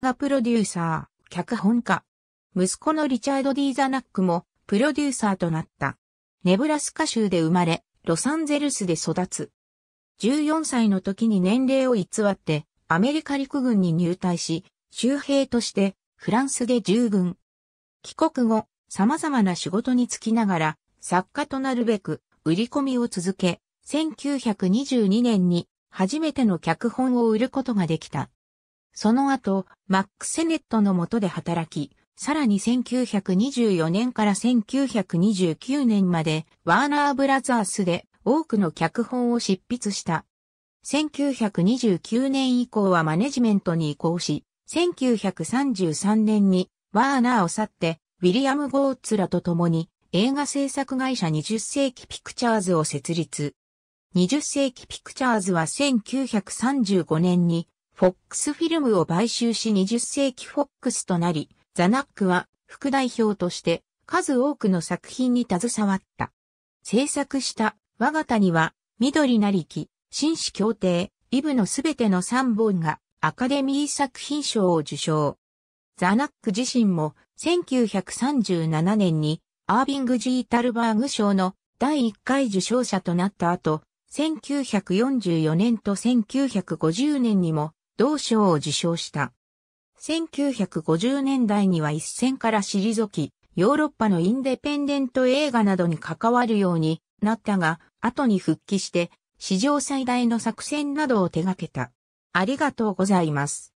がプロデューサー、脚本家。息子のリチャード・デーザナックもプロデューサーとなった。ネブラスカ州で生まれ、ロサンゼルスで育つ。14歳の時に年齢を偽ってアメリカ陸軍に入隊し、州兵としてフランスで従軍。帰国後、様々な仕事に就きながら作家となるべく売り込みを続け、1922年に初めての脚本を売ることができた。その後、マック・セネットの下で働き、さらに1924年から1929年まで、ワーナー・ブラザースで多くの脚本を執筆した。1929年以降はマネジメントに移行し、1933年にワーナーを去って、ウィリアム・ゴーツらと共に映画制作会社20世紀ピクチャーズを設立。20世紀ピクチャーズは1935年にフォックスフィルムを買収し20世紀フォックスとなり、ザナックは副代表として数多くの作品に携わった。制作した我が谷は、緑なりき、紳士協定、イブのすべての3本がアカデミー作品賞を受賞。ザナック自身も1937年にアービング・ジータルバーグ賞の第1回受賞者となった後、1944年と1950年にも同賞を受賞した。1950年代には一線から退き、ヨーロッパのインデペンデント映画などに関わるようになったが、後に復帰して、史上最大の作戦などを手掛けた。ありがとうございます。